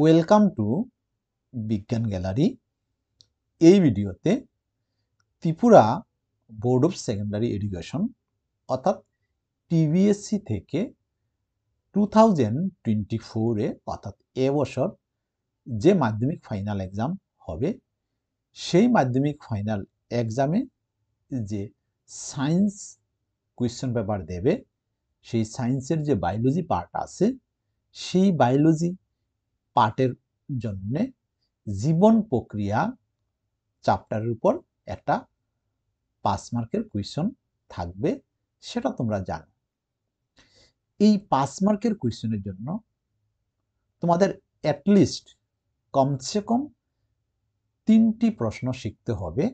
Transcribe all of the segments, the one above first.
welcome to বিজ্ঞান gallery এই ভিডিওতে Tripura board of secondary education অর্থাৎ টিবিএসসি থেকে টু থাউজেন্ড টোয়েন্টি ফোরে অর্থাৎ এবছর যে মাধ্যমিক ফাইনাল এক্সাম হবে সেই মাধ্যমিক ফাইনাল এক্সামে যে সায়েন্স কোয়েশ্চেন পেপার দেবে সেই সায়েন্সের যে বায়োলজি পার্ট আছে সেই বায়োলজি পার্টের জন্যে জীবন প্রক্রিয়া চাপ্টারের উপর একটা পাঁচ মার্কের কুয়েশন থাকবে সেটা তোমরা জানো এই পাঁচ মার্কের কুয়েশনের জন্য তোমাদের অ্যাটলিস্ট কমসে কম তিনটি প্রশ্ন শিখতে হবে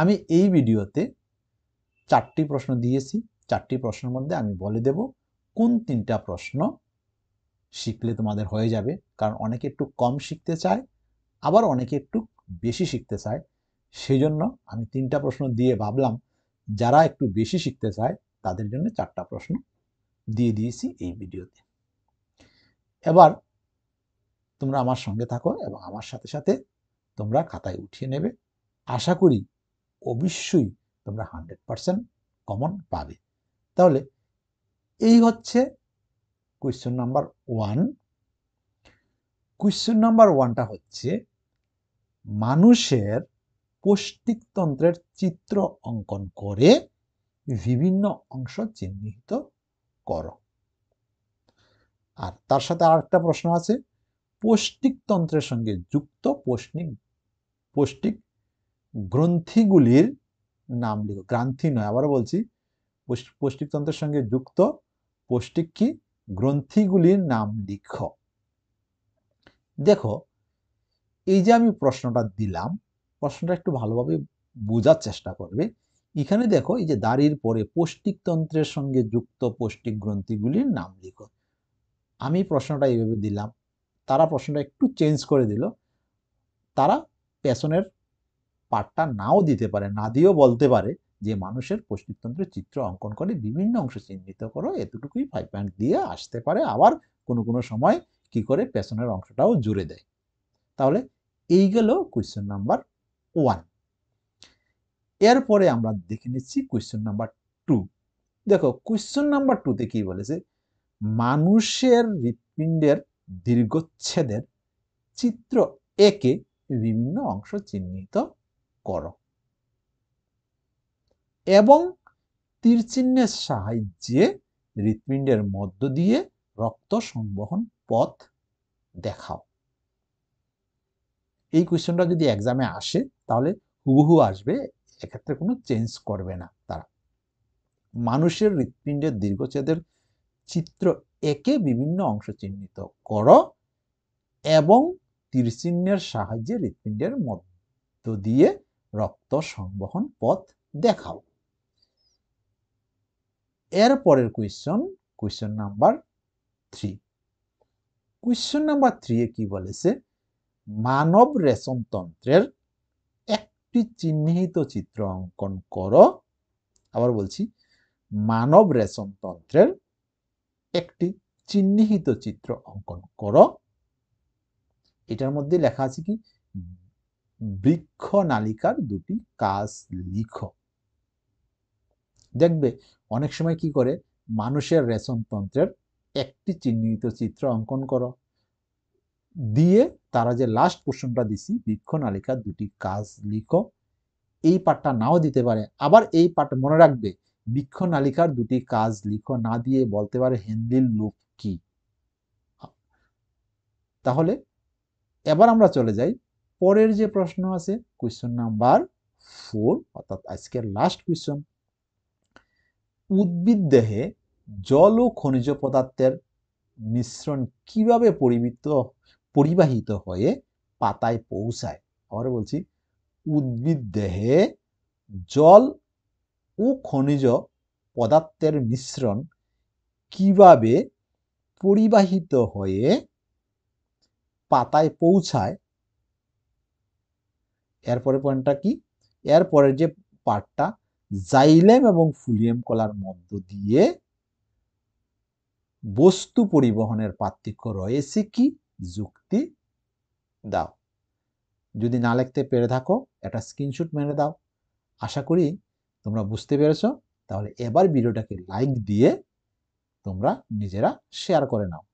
আমি এই ভিডিওতে চারটি প্রশ্ন দিয়েছি চারটি প্রশ্নের মধ্যে আমি বলে দেব কোন তিনটা প্রশ্ন শিখলে তোমাদের হয়ে যাবে কারণ অনেকে একটু কম শিখতে চায় আবার অনেকে একটু বেশি শিখতে চায় সেই জন্য আমি তিনটা প্রশ্ন দিয়ে ভাবলাম যারা একটু বেশি শিখতে চায় তাদের জন্য চারটা প্রশ্ন দিয়ে দিয়েছি এই ভিডিওতে এবার তোমরা আমার সঙ্গে থাকো এবং আমার সাথে সাথে তোমরা খাতায় উঠিয়ে নেবে আশা করি অবশ্যই তোমরা হান্ড্রেড পারসেন্ট কমন পাবে তাহলে এই হচ্ছে question number one question number ওয়ানটা হচ্ছে মানুষের পৌষ্টিকতন্ত্রের চিত্র অঙ্কন করে বিভিন্ন অংশ চিহ্নিত করো আর তার সাথে আর একটা প্রশ্ন আছে পৌষ্টিকতন্ত্রের সঙ্গে যুক্ত পৌষ্টিক পৌষ্টিক গ্রন্থিগুলির নাম লিখো গ্রান্থি নয় আবার বলছি পৌষ্টিকতন্ত্রের সঙ্গে যুক্ত পৌষ্টিক কি গ্রন্থিগুলির নাম লিখ দেখো এই যে আমি প্রশ্নটা দিলাম প্রশ্নটা একটু ভালোভাবে বোঝার চেষ্টা করবে এখানে দেখো এই যে দাড়ির পরে পৌষ্টিকতন্ত্রের সঙ্গে যুক্ত পৌষ্টিক গ্রন্থিগুলির নাম লিখো আমি প্রশ্নটা এইভাবে দিলাম তারা প্রশ্নটা একটু চেঞ্জ করে দিল তারা পেছনের পার্টটা নাও দিতে পারে না দিয়েও বলতে পারে যে মানুষের পৌষ্টিকতন্ত্রের চিত্র অঙ্কন করে বিভিন্ন অংশ চিহ্নিত করো এতটুকুই ফাইভ পয়েন্ট দিয়ে আসতে পারে আবার কোনো কোনো সময় কি করে পেছনের অংশটাও জুড়ে দেয় তাহলে এই গেল কোয়েশ্চেন নাম্বার ওয়ান এরপরে আমরা দেখে নিচ্ছি কোয়েশ্চেন নাম্বার টু দেখো কোয়েশ্চেন নাম্বার টুতে কি বলেছে মানুষের হৃৎপিণ্ডের দীর্ঘচ্ছেদের চিত্র একে বিভিন্ন অংশ চিহ্নিত করো এবং তীরচিহ্নের সাহায্যে হৃৎপিণ্ডের মধ্য দিয়ে রক্ত সংবহন পথ দেখাও এই কোয়েশ্চেনটা যদি এক্সামে আসে তাহলে হুবহু আসবে এক্ষেত্রে কোনো চেঞ্জ করবে না তারা মানুষের হৃৎপিণ্ডের দীর্ঘচ্ছেদের চিত্র একে বিভিন্ন অংশ চিহ্নিত কর এবং তীরচিহ্নের সাহায্যে হৃৎপিণ্ডের মধ্য দিয়ে রক্ত সংবহন পথ দেখাও এর পরের question question number three question number three এ কি বলেছে মানব তন্ত্রের একটি চিহ্নিত চিত্র অঙ্কন করো আবার বলছি মানব তন্ত্রের একটি চিহ্নিত চিত্র অঙ্কন করো এটার মধ্যে লেখা আছে কি বৃক্ষ নালিকার দুটি কাজ লিখো দেখবে অনেক সময় কি করে মানুষের রেশন তন্ত্রের একটি চিহ্নিত চিত্র অঙ্কন করো দিয়ে তারা যে লাস্ট কোশ্চনটা দিছি বৃক্ষ নালিকা দুটি কাজ লিখো এই পাঠটা নাও দিতে পারে আবার এই পাঠ মনে রাখবে বৃক্ষ নালিকার দুটি কাজ লিখো না দিয়ে বলতে পারে হেন্দিল লোক কি তাহলে এবার আমরা চলে যাই পরের যে প্রশ্ন আছে কোয়েশ্চন নাম্বার ফোর অর্থাৎ আজকের লাস্ট কোয়েশ্চন উদ্ভিদ দেহে জল ও খনিজ পদার্থের মিশ্রণ কিভাবে পরিবৃত পরিবাহিত হয়ে পাতায় পৌঁছায় আবার বলছি উদ্ভিদ দেহে জল ও খনিজ পদার্থের মিশ্রণ কিভাবে পরিবাহিত হয়ে পাতায় পৌঁছায় এরপরে পয়েন্টটা কি এরপরের যে পার্টটা জাইলেম এবং ফুলিয়াম কলার মধ্য দিয়ে বস্তু পরিবহনের পার্থক্য রয়েছে কি যুক্তি দাও যদি না লিখতে পেরে থাকো একটা স্ক্রিনশট মেরে দাও আশা করি তোমরা বুঝতে পেরেছ তাহলে এবার ভিডিওটাকে লাইক দিয়ে তোমরা নিজেরা শেয়ার করে নাও